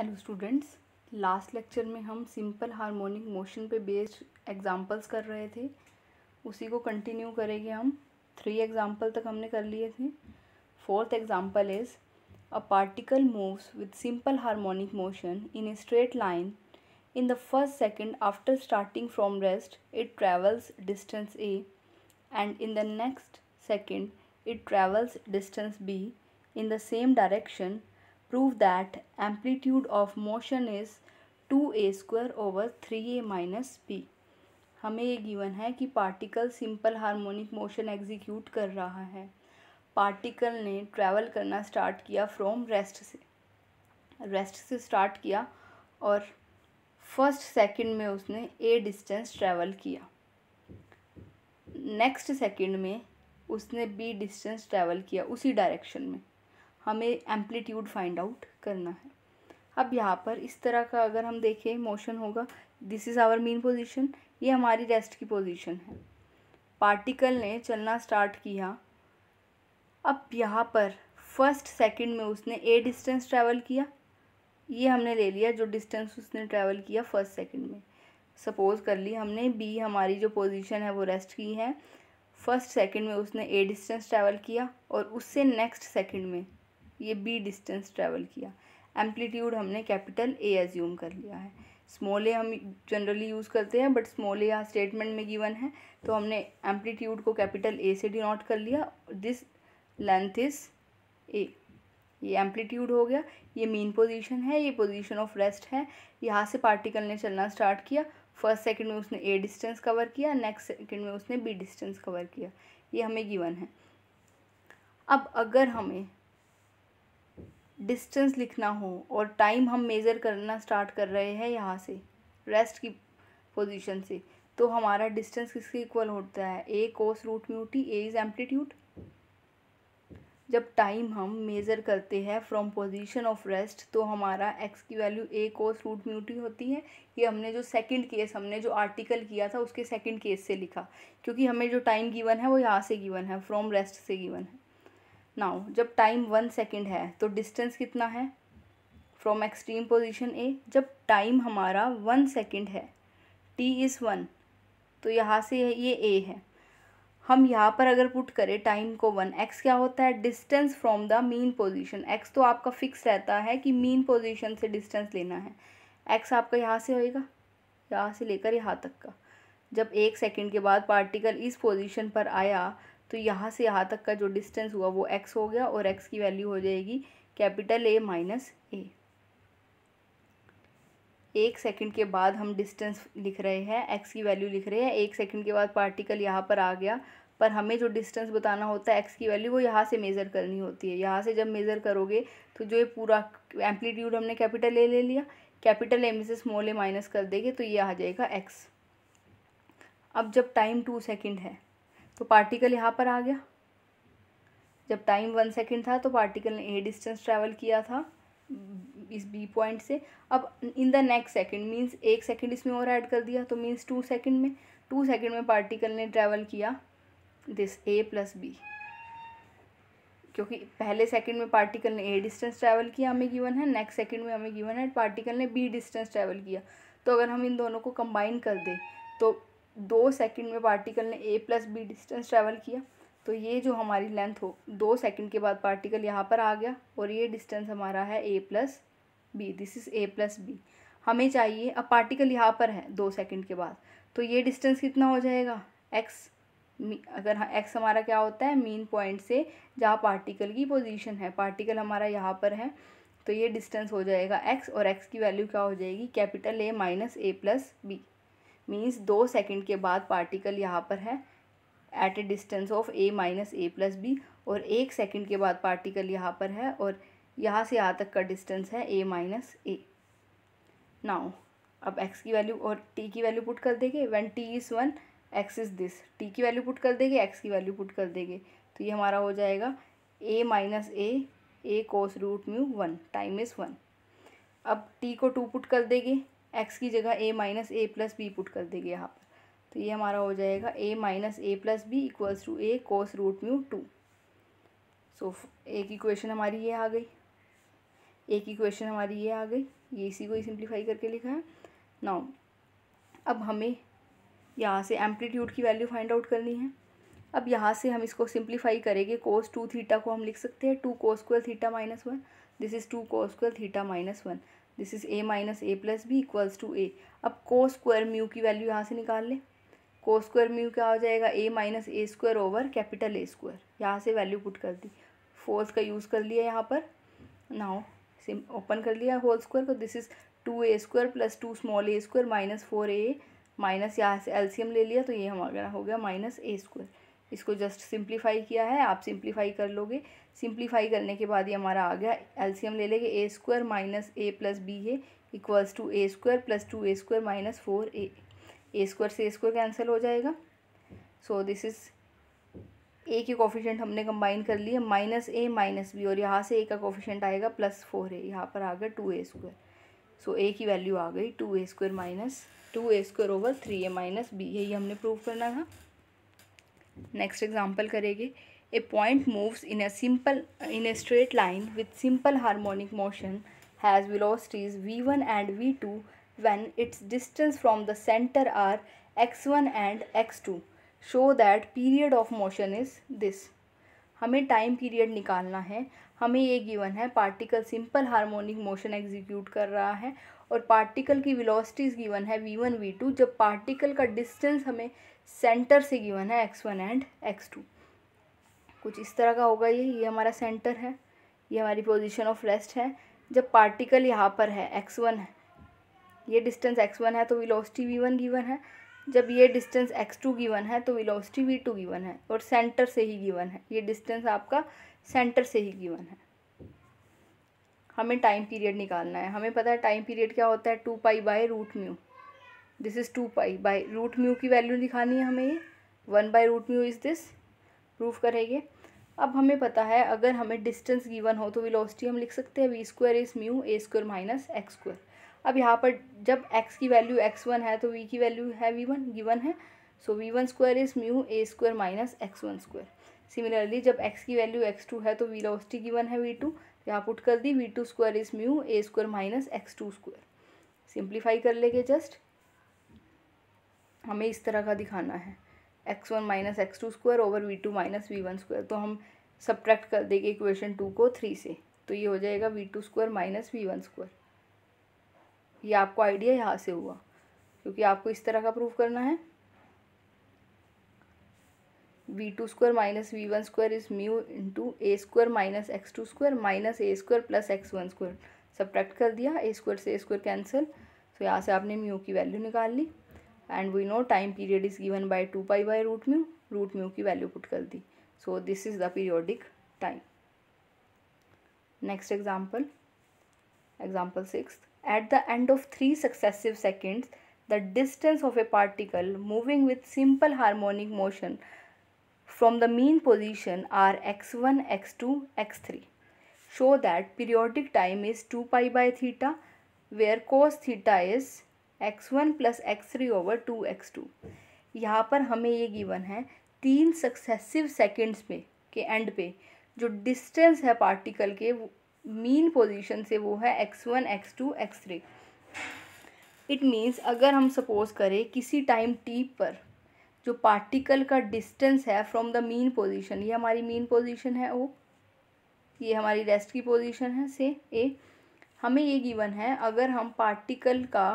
Hello students last lecture में हम simple harmonic motion पे बेस्ड एग्जांपल्स कर रहे थे उसी को कंटिन्यू करेंगे हम थ्री एग्जांपल तक हमने कर लिए थे fourth example is a particle moves with simple harmonic motion in a straight line in the first second after starting from rest it travels distance a and in the next second it travels distance b in the same direction prove that amplitude of motion is square over three a minus p हमें ये given है कि particle simple harmonic motion execute कर रहा है पार्टिकल ने travel करना स्टार्ट किया फ्रॉम रेस्ट से रेस्ट से स्टार्ट किया और फर्स्ट सेकंड में उसने ए डिस्टेंस ट्रैवल किया नेक्स्ट सेकंड में उसने बी डिस्टेंस ट्रैवल किया उसी डायरेक्शन में हमें एम्पलीट्यूड फाइंड आउट करना है अब यहाँ पर इस तरह का अगर हम देखें मोशन होगा this is our mean position ये हमारी रेस्ट की पोजीशन है पार्टिकल ने चलना स्टार्ट किया अब यहाँ पर फर्स्ट सेकंड में उसने ए डिस्टेंस ट्रैवल किया ये हमने ले लिया जो डिस्टेंस उसने ट्रैवल किया फर्स्ट सेकंड में सपोज़ कर ली हमने बी हमारी जो पोजीशन है वो रेस्ट की है फर्स्ट सेकंड में उसने ए डिस्टेंस ट्रैवल किया और उससे नेक्स्ट सेकंड में ये बी डिस्टेंस ट्रैवल किया एम्पलीट्यूड हमने कैपिटल ए एज्यूम कर लिया है स्मॉल ए हम जनरली यूज़ करते हैं बट स्मॉल ए यहाँ स्टेटमेंट में गिवन है तो हमने एम्पलीट्यूड को कैपिटल ए से डिनोट कर लिया दिस लेंथ इज ए ये एम्पलीट्यूड हो गया ये मेन पोजीशन है ये पोजीशन ऑफ रेस्ट है यहाँ से पार्टिकल ने चलना स्टार्ट किया फर्स्ट सेकंड में उसने ए डिस्टेंस कवर किया नेक्स्ट सेकंड में उसने बी डिस्टेंस कवर किया ये हमें गिवन है अब अगर हमें डिस्टेंस लिखना हो और टाइम हम मेज़र करना स्टार्ट कर रहे हैं यहाँ से रेस्ट की पोजीशन से तो हमारा डिस्टेंस किसके इक्वल होता है a cos root mu t a is amplitude जब टाइम हम मेज़र करते हैं फ्रॉम पोजीशन ऑफ रेस्ट तो हमारा एक्स की वैल्यू ए कोस रूट म्यूटी होती है ये हमने जो सेकंड केस हमने जो आर्टिकल किया था उसके सेकंड केस से लिखा क्योंकि हमें जो टाइम गिवन है वो यहाँ से गिवन है फ्रॉम रेस्ट से गिवन है नाउ जब टाइम वन सेकेंड है तो डिस्टेंस कितना है फ्रॉम एक्सट्रीम पोजिशन ए जब टाइम हमारा वन सेकेंड है टी इज़ वन तो यहाँ से ये ए है हम यहाँ पर अगर पुट करें टाइम को वन एक्स क्या होता है distance from the mean position x तो आपका फिक्स रहता है कि मीन पोजिशन से डिस्टेंस लेना है एक्स आपका यहाँ से होएगा यहाँ से लेकर यहाँ तक का जब एक सेकेंड के बाद पार्टिकल इस पोजिशन पर आया तो यहाँ से यहाँ तक का जो डिस्टेंस हुआ वो एक्स हो गया और एक्स की वैल्यू हो जाएगी कैपिटल ए माइनस ए एक सेकंड के बाद हम डिस्टेंस लिख रहे हैं एक्स की वैल्यू लिख रहे हैं एक सेकंड के बाद पार्टिकल यहाँ पर आ गया पर हमें जो डिस्टेंस बताना होता है एक्स की वैल्यू वो यहाँ से मेज़र करनी होती है यहाँ से जब मेज़र करोगे तो जो ये पूरा एम्पलीट्यूड हमने कैपिटल ए ले लिया कैपिटल ए में से स्मॉल ए माइनस कर देंगे तो ये आ जाएगा एक्स अब जब टाइम टू सेकेंड है तो पार्टिकल यहाँ पर आ गया जब टाइम वन सेकेंड था तो पार्टिकल ने ए डिस्टेंस ट्रैवल किया था इस बी पॉइंट से अब in the next second means एक सेकेंड इसमें और ऐड कर दिया तो मीन्स टू सेकेंड में टू सेकेंड में पार्टिकल ने ट्रैवल किया दिस ए प्लस बी क्योंकि पहले सेकेंड में पार्टिकल ने ए डिस्टेंस ट्रैवल किया हमें गिवन है नेक्स्ट सेकेंड में हमें गिवन है पार्टिकल ने बी डिस्टेंस ट्रैवल किया तो अगर हम इन दोनों को कंबाइन कर दें तो दो सेकंड में पार्टिकल ने a plus b distance travel किया तो ये जो हमारी लेंथ हो दो सेकंड के बाद पार्टिकल यहाँ पर आ गया और ये डिस्टेंस हमारा है a plus b this is a plus b हमें चाहिए अब पार्टिकल यहाँ पर है दो सेकंड के बाद तो ये डिस्टेंस कितना हो जाएगा एक्स अगर हाँ एक्स हमारा क्या होता है मेन पॉइंट से जहाँ पार्टिकल की पोजीशन है पार्टिकल हमारा यहाँ पर है तो ये डिस्टेंस हो जाएगा एक्स और एक्स की वैल्यू क्या हो जाएगी capital a minus a plus b means दो सेकंड के बाद पार्टिकल यहाँ पर है at a distance of a minus a plus b और एक सेकंड के बाद पार्टिकल यहाँ पर है और यहाँ से यहाँ तक का डिस्टेंस है ए माइनस ए नाउ अब एक्स की वैल्यू और टी की वैल्यू पुट कर देंगे one t is one x is this t की वैल्यू पुट कर देंगे एक्स की वैल्यू पुट कर देंगे तो ये हमारा हो जाएगा a minus a a cos root mu one time is one अब टी को टू पुट कर देंगे एक्स की जगह a minus a plus b put कर देंगे यहाँ पर तो ये हमारा हो जाएगा a minus a plus b equals to a cos root mu two so एक इक्वेशन हमारी ये आ गई एक इक्वेशन हमारी ये आ गई ये इसी को ही सिंप्लीफाई करके लिखा है नाउ अब हमें यहाँ से एम्पलीट्यूड की वैल्यू फाइंड आउट करनी है अब यहाँ से हम इसको सिंप्लीफाई करेंगे कोस टू थीटा को हम लिख सकते हैं two cos square theta minus one this is two cos square theta minus one this is a minus a plus b equals to a अब को स्क्वायर म्यू की वैल्यू यहाँ से निकाल लें को स्क्वायर म्यू क्या हो जाएगा a minus a square over capital a square यहाँ से वैल्यू पुट कर दी फोर्स का यूज़ कर लिया यहाँ पर नाउ सिम ओपन कर लिया होल स्क्वायर को this is two a square plus two small a square minus four a minus यहाँ से एलसीएम ले लिया तो ये हमारा हो गया माइनस ए स्क्वायर इसको जस्ट सिंप्लीफाई किया है आप सिंप्लीफाई कर लोगे सिंप्लीफाई करने के बाद ये हमारा आ गया एलसीएम ले लेंगे a square minus a plus b है equals to a square plus two a square minus four a a square से ए स्क्वायर कैंसिल हो जाएगा सो दिस इज़ ए के कॉफिशेंट हमने कंबाइन कर लिए माइनस ए माइनस बी और यहाँ से ए का कॉफिशेंट आएगा प्लस फोर ए यहाँ पर आ गया टू ए स्क्वायर सो ए की वैल्यू आ गई two a square minus two a square over three a minus b यही हमने प्रूव करना था नेक्स्ट एग्जाम्पल करेंगे a point moves in a simple in a straight line with simple harmonic motion has velocities v one and v two when its distance from the center are x one and x two show that period of motion is this हमें time period निकालना है हमें ये given है particle simple harmonic motion execute कर रहा है और पार्टिकल की विलोसटीज गिवन है वी वन वी टू जब पार्टिकल का डिस्टेंस हमें सेंटर से गिवन है x one and x two कुछ इस तरह का होगा ये ये हमारा सेंटर है ये हमारी पोजीशन ऑफ रेस्ट है जब पार्टिकल यहाँ पर है एक्स वन है ये डिस्टेंस एक्स वन है तो विलोसिटी वी वन गिवन है जब ये डिस्टेंस एक्स टू गिवन है तो विलोसटी वी टू गिवन है और सेंटर से ही गिवन है ये डिस्टेंस आपका सेंटर से ही गिवन है हमें टाइम पीरियड निकालना है हमें पता है टाइम पीरियड क्या होता है two pi by root mu this is two pi by root mu की वैल्यू दिखानी है हमें ये one by root mu is this prove करेंगे अब हमें पता है अगर हमें डिस्टेंस गिवन हो तो वेलोसिटी हम लिख सकते हैं v square is mu a square minus x square अब यहाँ पर जब एक्स की वैल्यू एक्स वन है तो वी की वैल्यू है वी वन गिवन है so v one square is mu a square minus x one square similarly जब एक्स की वैल्यू एक्स टू है तो लॉस्टी गिवन है वी टू यहाँ पुट कर दी v two square is mu a square minus x two square simplify कर लेंगे जस्ट हमें इस तरह का दिखाना है x one minus x two square over v two minus v one square तो हम सब्ट्रैक्ट कर देंगे इक्वेशन टू को थ्री से तो ये हो जाएगा v two square minus v one square ये आपको आइडिया यहाँ से हुआ क्योंकि आपको इस तरह का प्रूफ करना है v two square minus v one square is mu into a square minus x two square minus a square plus x one square subtract कर दिया ए स्क्वायर से ए स्क्वायर कैंसिल तो यहाँ से आपने म्यू की वैल्यू निकाल ली and we know time period is given by two pi by root mu root mu की वैल्यू पुट कर दी so this is the periodic time next example example six at the end of three successive seconds the distance of a particle moving with simple harmonic motion from the mean position are x1, x2, x3. Show that periodic time is 2 pi by theta where cos theta is x one plus x three over two x two यहाँ पर हमें ये given है तीन successive seconds में के and पे जो डिस्टेंस है पार्टिकल के मीन पोजीशन से वो है x one x two x three it means अगर हम सपोज़ करें किसी टाइम टी पर जो पार्टिकल का डिस्टेंस है फ्रॉम द मीन पोजीशन ये हमारी मीन पोजीशन है ओ ये हमारी रेस्ट की पोजीशन है से ए हमें ये गिवन है अगर हम पार्टिकल का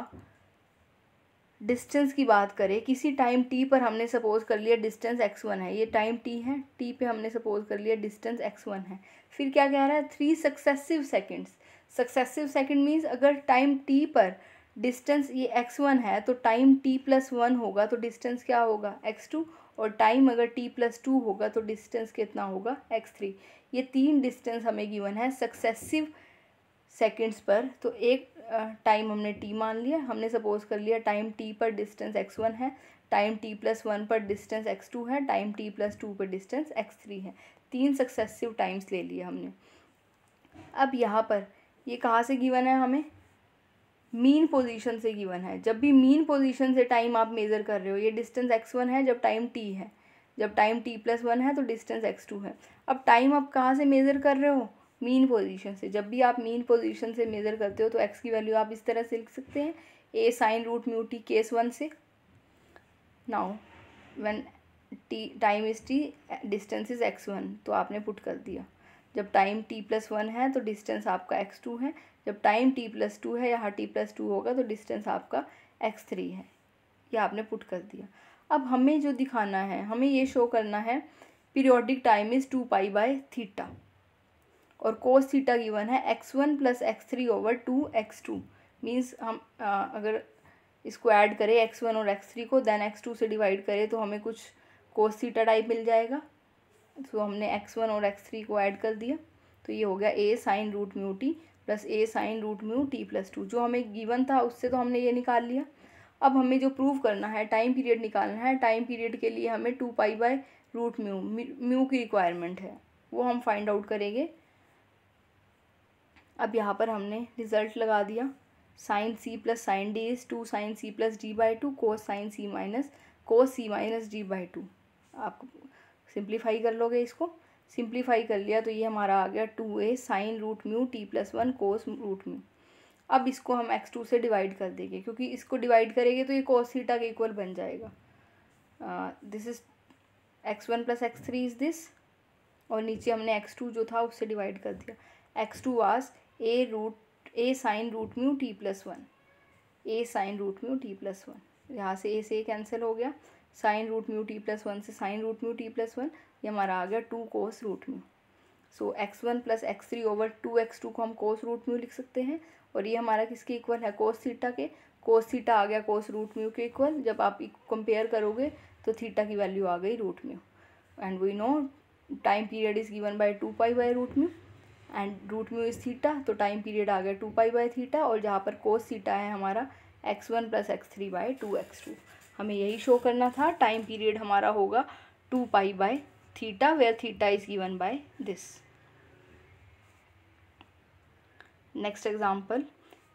डिस्टेंस की बात करें किसी टाइम टी पर हमने सपोज कर लिया डिस्टेंस एक्स वन है ये टाइम टी है टी पे हमने सपोज कर लिया डिस्टेंस एक्स वन है फिर क्या कह रहा है three successive seconds successive second means अगर टाइम टी पर डिस्टेंस ये एक्स वन है तो टाइम टी प्लस वन होगा तो डिस्टेंस क्या होगा एक्स टू और टाइम अगर टी प्लस टू होगा तो डिस्टेंस कितना होगा एक्स थ्री ये तीन डिस्टेंस हमें गिवन है सक्सेसिव सेकेंड्स पर तो एक टाइम हमने टी मान लिया हमने सपोज कर लिया टाइम टी पर डिस्टेंस एक्स वन है टाइम टी प्लस वन पर डिस्टेंस एक्स टू है टाइम टी प्लस टू पर डिस्टेंस एक्स थ्री है तीन सक्सेसिव टाइम्स ले लिए हमने अब यहाँ पर ये कहाँ से गिवन है हमें मीन पोजीशन से गिवन है जब भी मीन पोजीशन से टाइम आप मेज़र कर रहे हो ये डिस्टेंस एक्स वन है जब टाइम टी है जब टाइम टी प्लस वन है तो डिस्टेंस एक्स टू है अब टाइम आप कहाँ से मेज़र कर रहे हो मीन पोजीशन से जब भी आप मीन पोजीशन से मेज़र करते हो तो एक्स की वैल्यू आप इस तरह से लिख सकते हैं a sine root mu t case one से now one t time is t distance is x one तो आपने पुट कर दिया जब टाइम टी प्लस वन है तो डिस्टेंस आपका एक्स टू है जब टाइम टी प्लस टू है यहाँ टी प्लस टू होगा तो डिस्टेंस आपका एक्स थ्री है यह आपने पुट कर दिया अब हमें जो दिखाना है हमें ये शो करना है periodic time is two pi by theta और कोस थीटा गिवन है x one plus x three over two x two means हम आ, अगर इसको ऐड करें एक्स वन और एक्स थ्री को देन एक्स टू से डिवाइड करें तो हमें कुछ कोस थीटा टाइप मिल जाएगा तो हमने एक्स वन और एक्स थ्री को ऐड कर दिया तो ये हो गया a sine root mu t plus a sine root mu t plus two जो हमें गिवन था उससे तो हमने ये निकाल लिया अब हमें जो प्रूव करना है टाइम पीरियड निकालना है टाइम पीरियड के लिए हमें two pi by root mu mu की रिक्वायरमेंट है वो हम फाइंड आउट करेंगे अब यहाँ पर हमने रिज़ल्ट लगा दिया sine c plus sine d is two sine c plus d by two cos sine c minus cos c minus d by two आप सिंप्लीफाई कर लोगे इसको सिंप्लीफाई कर लिया तो ये हमारा आ गया two a sine root mu t plus one cos root mu अब इसको हम एक्स टू से डिवाइड कर देंगे क्योंकि इसको डिवाइड करेंगे तो ये कोस थीटा के इक्वल बन जाएगा this is x one plus x three is this और नीचे हमने एक्स टू जो था उससे डिवाइड कर दिया x two was a root a sine root mu t plus one a sine root mu t plus one यहाँ से ए से ए कैंसिल हो गया sine root mu t plus one से sine root mu t plus one ये हमारा आ गया two cos root mu so x one plus x three over two x two को हम कोस रूट म्यू लिख सकते हैं और ये हमारा किसके इक्वल है कोस थीटा के कोस थीटा आ गया कोस रूट म्यू के इक्वल जब आप कंपेयर करोगे तो थीटा की वैल्यू आ गई root mu and we know time period is given by two pi by root mu and root mu is theta तो टाइम पीरियड आ गया टू पाई बाय थीटा और जहाँ पर कोस थीटा है हमारा x one plus x three by two x two हमें यही शो करना था टाइम पीरियड हमारा होगा two pi by theta where theta is given by this next example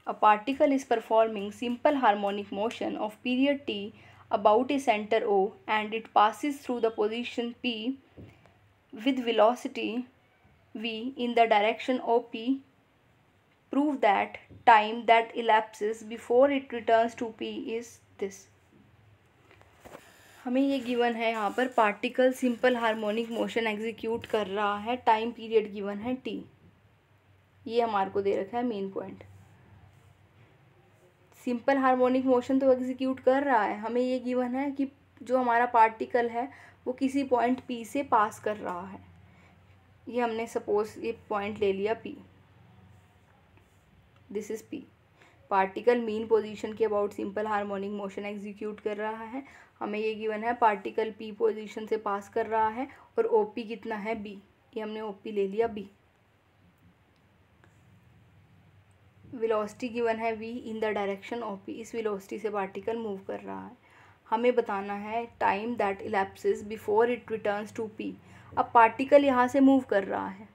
a particle is performing simple harmonic motion of period t about a centre o and it passes through the position p with velocity V in the direction OP prove that time that elapses before it returns to P is this. हमें ये given है यहाँ पर particle simple harmonic motion execute कर रहा है time period given है t ये हमारे को दे रखा है main point simple harmonic motion तो एग्जीक्यूट कर रहा है हमें ये गिवन है कि जो हमारा पार्टिकल है वो किसी पॉइंट पी से पास कर रहा है ये हमने सपोज ये पॉइंट ले लिया p this is p particle mean position के about simple harmonic motion execute कर रहा है हमें ये गिवन है पार्टिकल पी पोजीशन से पास कर रहा है और ओ पी कितना है बी ये हमने ओ पी ले लिया बी वेलोसिटी गिवन है v in the direction o p इस वेलोसिटी से पार्टिकल मूव कर रहा है हमें बताना है time that elapses before it returns to p अब पार्टिकल यहाँ से मूव कर रहा है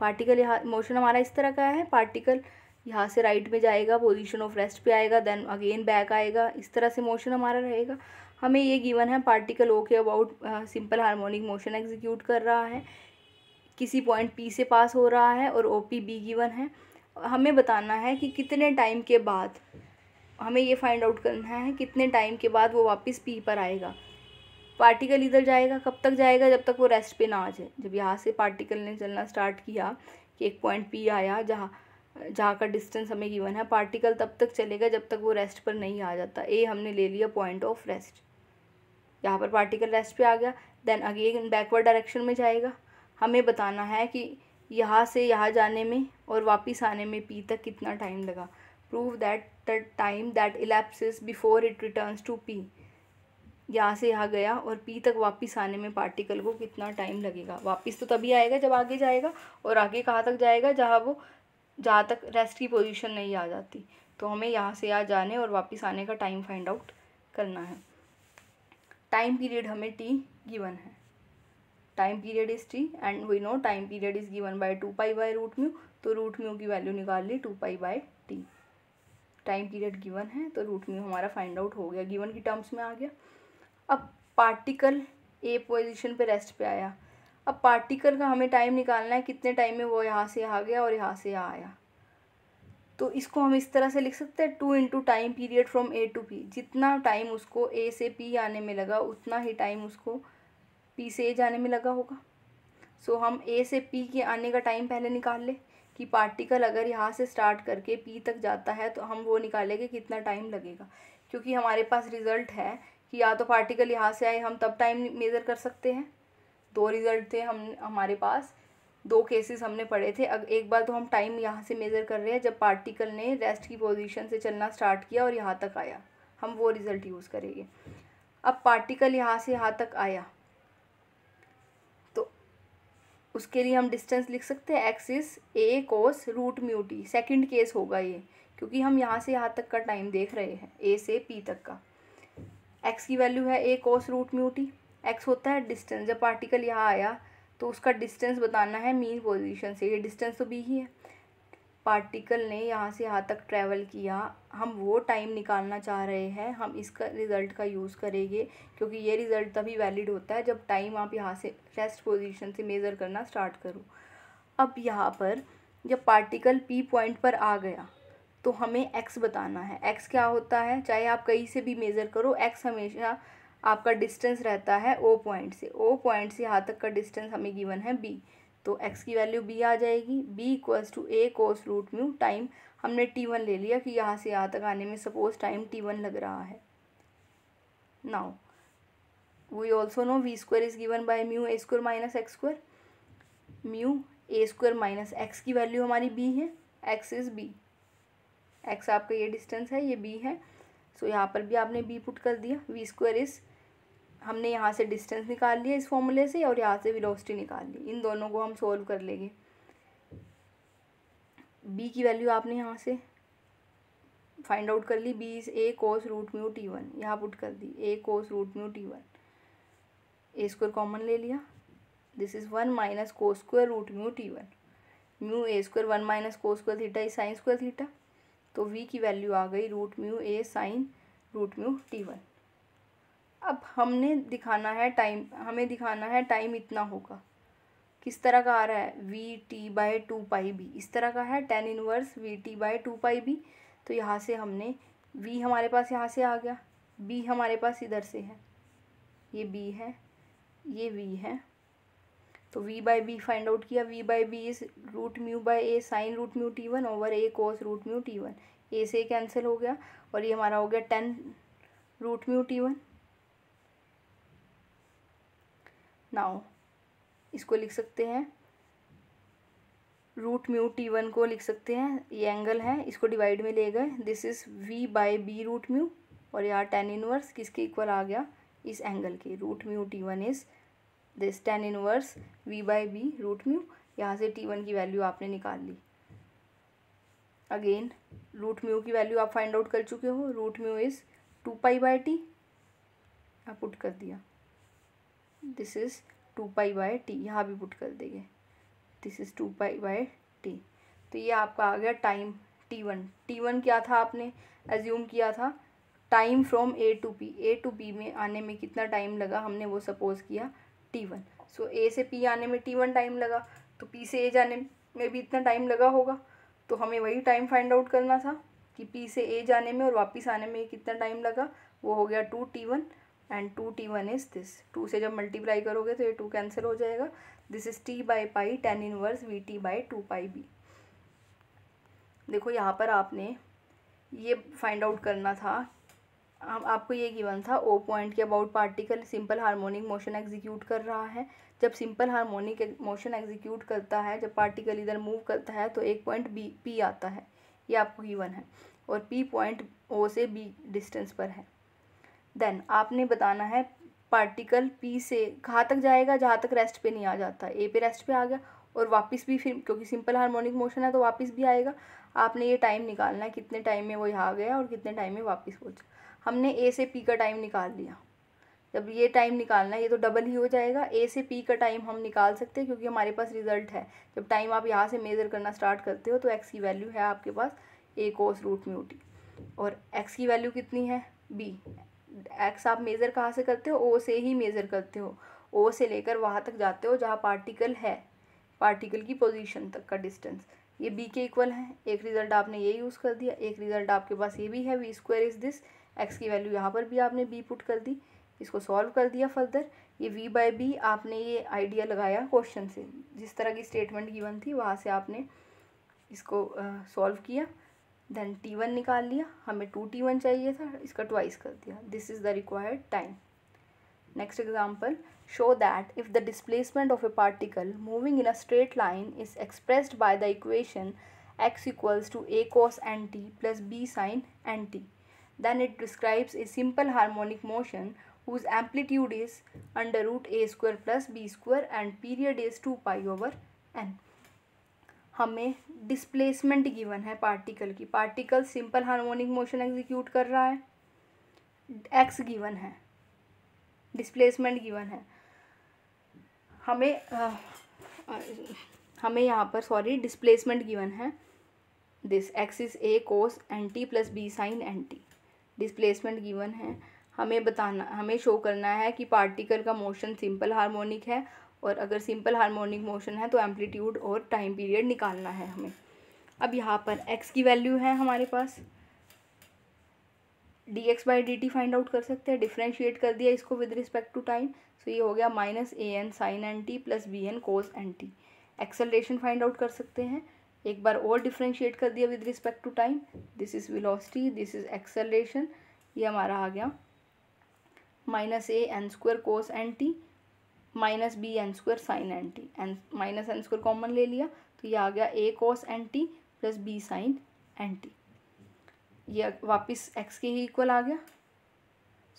पार्टिकल यहाँ मोशन हमारा इस तरह का है पार्टिकल यहाँ से राइट में जाएगा पोजीशन ऑफ रेस्ट पे आएगा देन अगेन बैक आएगा इस तरह से मोशन हमारा रहेगा हमें ये गिवन है particle okay about simple harmonic motion execute कर रहा है किसी पॉइंट पी से पास हो रहा है और ओ पी बी गिवन है हमें बताना है कि कितने टाइम के बाद हमें ये फाइंड आउट करना है कितने टाइम के बाद वो वापस पी पर आएगा पार्टिकल इधर जाएगा कब तक जाएगा जब तक वो रेस्ट पे ना आ जाए जब यहाँ से पार्टिकल ने चलना स्टार्ट किया कि एक पॉइंट पी आया जहाँ जहाँ का डिस्टेंस हमें गिवन है पार्टिकल तब तक चलेगा जब तक वो रेस्ट पर नहीं आ जाता ए हमने ले लिया पॉइंट ऑफ रेस्ट यहाँ पर पार्टिकल रेस्ट पर आ गया देन अगेन बैकवर्ड डायरेक्शन में जाएगा हमें बताना है कि यहाँ से यहाँ जाने में और वापस आने में पी तक कितना टाइम लगा prove that the time that elapses before it returns to p यहाँ से यहाँ गया और पी तक वापस आने में पार्टिकल को कितना टाइम लगेगा वापस तो तभी आएगा जब आगे जाएगा और आगे कहाँ तक जाएगा जहाँ वो जहाँ तक रेस्ट की पोजीशन नहीं आ जाती तो हमें यहाँ से यहाँ जाने और वापस आने का टाइम फाइंड आउट करना है टाइम पीरियड हमें टी गिवन है time period is t and we know time period is given by two pi by root mu तो रूट म्यू की वैल्यू निकाल ली two pi by time period given है तो रूट म्यू हमारा find out हो गया गिवन की टर्म्स में आ गया अब पार्टिकल ए पोजिशन पे रेस्ट पे आया अब पार्टिकल का हमें टाइम निकालना है कितने टाइम में वो यहाँ से आ गया और यहाँ से यहाँ आया तो इसको हम इस तरह से लिख सकते हैं two into time period from a to p जितना टाइम उसको ए से पी आने में लगा उतना ही टाइम उसको पी से ए जाने में लगा होगा सो so, हम ए से पी के आने का टाइम पहले निकाल ले कि पार्टिकल अगर यहाँ से स्टार्ट करके पी तक जाता है तो हम वो निकालेंगे कितना टाइम लगेगा क्योंकि हमारे पास रिज़ल्ट है कि या तो पार्टिकल यहाँ से आए हम तब टाइम मेज़र कर सकते हैं दो रिज़ल्ट थे हम हमारे पास दो केसेस हमने पढ़े थे अब एक बार तो हम टाइम यहाँ से मेज़र कर रहे हैं जब पार्टिकल ने रेस्ट की पोजीशन से चलना स्टार्ट किया और यहाँ तक आया हम वो रिज़ल्ट यूज़ करेंगे अब पार्टिकल यहाँ से यहाँ तक आया उसके लिए हम डिस्टेंस लिख सकते हैं x a cos root mu t second case होगा ये क्योंकि हम यहाँ से यहाँ तक का टाइम देख रहे हैं ए से पी तक का एक्स की वैल्यू है a cos root mu t x होता है डिस्टेंस जब पार्टिकल यहाँ आया तो उसका डिस्टेंस बताना है मीन पोजीशन से ये डिस्टेंस तो बी ही है पार्टिकल ने यहाँ से यहाँ तक ट्रैवल किया हम वो टाइम निकालना चाह रहे हैं हम इसका रिज़ल्ट का यूज़ करेंगे क्योंकि ये रिज़ल्ट तभी वैलिड होता है जब टाइम आप यहाँ से रेस्ट पोजीशन से मेज़र करना स्टार्ट करो अब यहाँ पर जब पार्टिकल पी पॉइंट पर आ गया तो हमें एक्स बताना है एक्स क्या होता है चाहे आप कहीं से भी मेज़र करो एक्स हमेशा आपका डिस्टेंस रहता है ओ पॉइंट से ओ पॉइंट से यहाँ तक का डिस्टेंस हमें गिवन है बी तो x की वैल्यू b आ जाएगी b equals to a cos root mu time हमने टी वन ले लिया कि यहाँ से यहाँ तक आने में सपोज टाइम टी वन लग रहा है now we also know v square is given by mu a square minus x square mu a square minus x की वैल्यू हमारी बी है एक्स इज़ बी एक्स आपका ये डिस्टेंस है ये बी है सो so, यहाँ पर भी आपने बी पुट कर दिया वी स्क्वायर इज़ हमने यहाँ से डिस्टेंस निकाल लिया इस फॉर्मूले से और यहाँ से वेलोसिटी निकाल ली इन दोनों को हम सोल्व कर लेंगे बी की वैल्यू आपने यहाँ से फाइंड आउट कर ली b is a cos root mu t one यहाँ पुट कर दी a cos root mu t one a square common ले लिया this is one minus cos square root mu t one mu a square one minus cos square theta is sine square theta तो v की value आ गई root mu a sine root mu t one अब हमने दिखाना है time हमें दिखाना है टाइम इतना होगा किस तरह का आ रहा है v t by two pi b इस तरह का है tan inverse v t by two pi b तो यहाँ से हमने वी हमारे पास यहाँ से आ गया बी हमारे पास इधर से है ये बी है ये वी है तो v by b find out किया v by b is root mu by a sine root mu t one over a cos root mu t one a से कैंसिल हो गया और ये हमारा हो गया tan root mu t one now इसको लिख सकते हैं रूट म्यू टी वन को लिख सकते हैं ये एंगल है इसको डिवाइड में ले गए this is v by b root mu और यार टेन इनवर्स किसके इक्वल आ गया इस एंगल के root mu t one is this tan inverse v by b root mu यहाँ से टी वन की वैल्यू आपने निकाल ली अगेन रूट म्यू की वैल्यू आप फाइंड आउट कर चुके हो root mu is two pi by t आप पुट कर दिया this is two pi by t यहाँ भी पुट कर देंगे this is two pi by t तो ये आपका आ गया time t one t one क्या था आपने एज्यूम किया था time from a to p a to p में आने में कितना टाइम लगा हमने वो सपोज़ किया टी वन सो ए से पी आने में टी वन टाइम लगा तो पी से ए जाने में भी इतना टाइम लगा होगा तो हमें वही टाइम फाइंड आउट करना था कि पी से ए जाने में और वापस आने में कितना टाइम लगा वो हो गया two t one and two t one is this two से जब मल्टीप्लाई करोगे तो ये टू कैंसिल हो जाएगा this is t by pi tan inverse v t by two pi b देखो यहाँ पर आपने ये फाइंड आउट करना था आप, आपको ये गिवन था ओ पॉइंट के about particle simple harmonic motion execute कर रहा है जब सिंपल हारमोनिक मोशन एग्जीक्यूट करता है जब पार्टिकल इधर मूव करता है तो एक पॉइंट बी पी आता है ये आपको गिवन है और पी पॉइंट ओ से बी डिस्टेंस पर है देन आपने बताना है पार्टिकल पी से कहाँ तक जाएगा जहाँ तक रेस्ट पे नहीं आ जाता ए पे रेस्ट पे आ गया और वापस भी फिर क्योंकि सिंपल हार्मोनिक मोशन है तो वापस भी आएगा आपने ये टाइम निकालना है कितने टाइम में वो यहाँ आ गया और कितने टाइम में वापस पहुँचा हमने ए से पी का टाइम निकाल लिया जब ये टाइम निकालना है ये तो डबल ही हो जाएगा ए से पी का टाइम हम निकाल सकते हैं क्योंकि हमारे पास रिजल्ट है जब टाइम आप यहाँ से मेज़र करना स्टार्ट करते हो तो एक्स की वैल्यू है आपके पास ए कोस रूट म्यूटी और एक्स की वैल्यू कितनी है बी एक्स आप मेज़र कहाँ से करते हो ओ से ही मेज़र करते हो ओ से लेकर वहाँ तक जाते हो जहाँ पार्टिकल है पार्टिकल की पोजीशन तक का डिस्टेंस ये बी के इक्वल है एक रिज़ल्ट आपने ये यूज़ कर दिया एक रिज़ल्ट आपके पास ये भी है v square is this x की वैल्यू यहाँ पर भी आपने बी पुट कर दी इसको सॉल्व कर दिया फर्दर ये वी बाई बी आपने ये आइडिया लगाया क्वेश्चन से जिस तरह की स्टेटमेंट गिवन थी वहाँ से आपने इसको सॉल्व uh, किया देन टी वन निकाल लिया हमें टू टी वन चाहिए था इसका ट्वाइस कर दिया this is the required time next example show that if the displacement of a particle moving in a straight line is expressed by the equation x equals to a cos n t plus b sine n t then it describes a simple harmonic motion whose amplitude is under root a square plus b square and period is two pi over n हमें displacement given है particle की particle simple harmonic motion execute कर रहा है x given है displacement given है हमें आ, हमें यहाँ पर सॉरी डिस्प्लेसमेंट गिवन है this x is a cos n t plus b sine n t displacement given है हमें बताना हमें शो करना है कि पार्टिकल का मोशन सिंपल हार्मोनिक है और अगर सिंपल हारमोनिक मोशन है तो एम्पलीट्यूड और टाइम पीरियड निकालना है हमें अब यहाँ पर एक्स की वैल्यू है हमारे पास d x by d t find out कर सकते हैं डिफ्रेंशिएट कर दिया इसको with respect to time so ये हो गया minus a n sine n t plus b n cos n t acceleration find out कर सकते हैं एक बार और डिफ्रेंशिएट कर दिया with respect to time this is velocity this is acceleration ये हमारा आ गया minus a n square cos n t minus b n square sine n t n minus n square common ले लिया तो ये आ गया a cos n t plus b sine n t ये वापस एक्स के ही इक्वल आ गया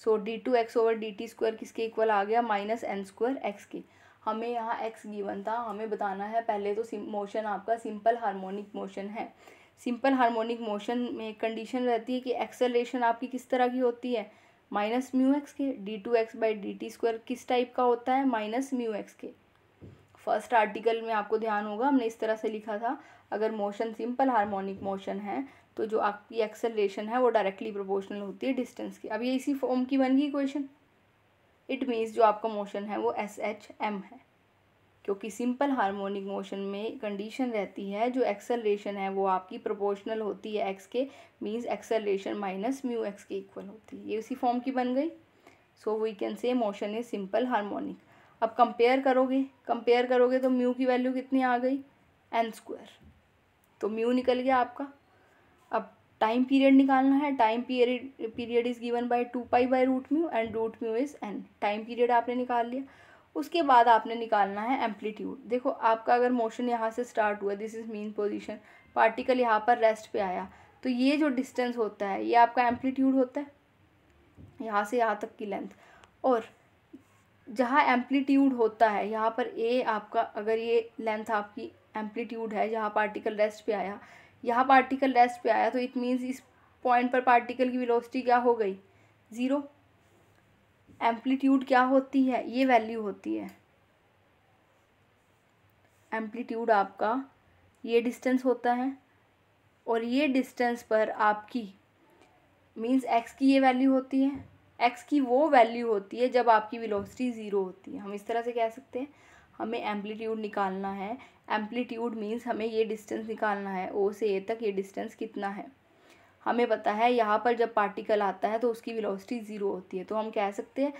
so d two x over d t square किसके इक्वल आ गया माइनस एन स्क्वायर एक्स के हमें यहाँ एक्स गिवन था हमें बताना है पहले तो मोशन आपका सिंपल हारमोनिक मोशन है सिंपल हारमोनिक मोशन में कंडीशन रहती है कि एक्सेलरेशन आपकी किस तरह की होती है माइनस म्यू एक्स के d two x by d t square किस टाइप का होता है माइनस म्यू एक्स के फर्स्ट आर्टिकल में आपको ध्यान होगा हमने इस तरह से लिखा था अगर मोशन सिंपल हार्मोनिक मोशन है तो जो आपकी एक्सेलरेशन है वो डायरेक्टली प्रोपोर्शनल होती है डिस्टेंस की अब ये इसी फॉर्म की बन गई क्वेश्चन इट मीन्स जो आपका मोशन है वो एस एच एम है क्योंकि सिंपल हार्मोनिक मोशन में कंडीशन रहती है जो एक्सेलरेशन है वो आपकी प्रोपोर्शनल होती है एक्स के means acceleration minus mu x के इक्वल होती है ये उसी फॉर्म की बन गई so we can say motion is simple harmonic अब कंपेयर करोगे कंपेयर करोगे तो म्यू की वैल्यू कितनी आ गई एन स्क्वायर तो म्यू निकल गया आपका अब टाइम पीरियड निकालना है time period period is given by two pi by root mu and root mu is n time period आपने निकाल लिया उसके बाद आपने निकालना है एम्पलीट्यूड देखो आपका अगर मोशन यहाँ से स्टार्ट हुआ this is mean position particle यहाँ पर रेस्ट पे आया तो ये जो डिस्टेंस होता है ये आपका एम्पलीट्यूड होता है यहाँ से यहाँ तक की लेंथ और जहाँ एम्पलीट्यूड होता है यहाँ पर ए आपका अगर ये लेंथ आपकी एम्पलीट्यूड है जहाँ पार्टिकल रेस्ट पे आया यहाँ पार्टिकल रेस्ट पे आया तो इट मीन्स इस पॉइंट पर पार्टिकल की वेलोसिटी क्या हो गई ज़ीरो एम्पलीट्यूड क्या होती है ये वैल्यू होती है एम्पलीट्यूड आपका ये डिस्टेंस होता है और ये डिस्टेंस पर आपकी मींस एक्स की ये वैल्यू होती है एक्स की वो वैल्यू होती है जब आपकी वेलोसिटी ज़ीरो होती है हम इस तरह से कह सकते हैं हमें एम्पलीट्यूड निकालना है एम्पलीट्यूड मींस हमें ये डिस्टेंस निकालना है ओ से ए तक ये डिस्टेंस कितना है हमें पता है यहाँ पर जब पार्टिकल आता है तो उसकी विलोसिटी ज़ीरो होती है तो हम कह सकते हैं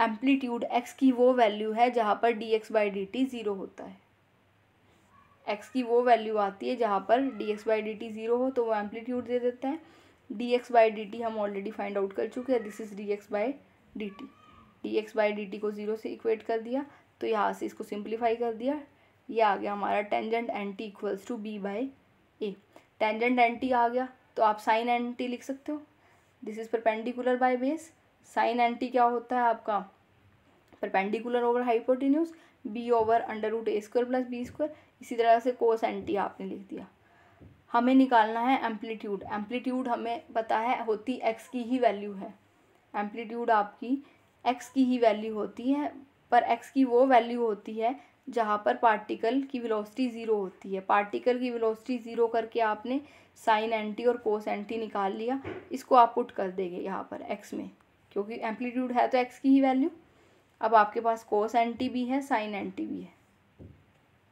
एम्पलीट्यूड एक्स की वो वैल्यू है जहाँ पर d x by d t zero होता है एक्स की वो वैल्यू आती है जहाँ पर d x by d t zero हो तो वो एम्पलीट्यूड दे देते हैं d x by d t हम ऑलरेडी फाइंड आउट कर चुके हैं this is d x by d t d x by d t को ज़ीरो से इक्वेट कर दिया तो यहाँ से इसको सिंप्लीफाई कर दिया ये आ गया हमारा tangent n t equals to b by a tangent n t आ गया तो आप साइन एंटी लिख सकते हो this is perpendicular by base sine n t क्या होता है आपका perpendicular over hypotenuse b over under root a square plus b square इसी तरह से कोस एंटी आपने लिख दिया हमें निकालना है एम्पलीट्यूड एम्पलीट्यूड हमें पता है होती एक्स की ही वैल्यू है एम्पलीट्यूड आपकी एक्स की ही वैल्यू होती है पर एक्स की वो वैल्यू होती है जहाँ पर पार्टिकल की वेलोसिटी ज़ीरो होती है पार्टिकल की वेलोसिटी ज़ीरो करके आपने साइन एंटी और कोस एंटी निकाल लिया इसको आप पुट कर देंगे यहाँ पर एक्स में क्योंकि एम्पलीट्यूड है तो एक्स की ही वैल्यू अब आपके पास कोस एंटी भी है साइन एंटी भी है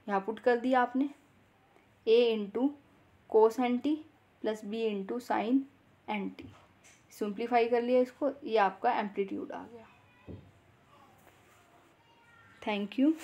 यहाँ पुट कर दिया आपने a into cos n t plus b into sine n t simplify कर लिया इसको ये आपका एम्पलीट्यूड आ गया थैंक यू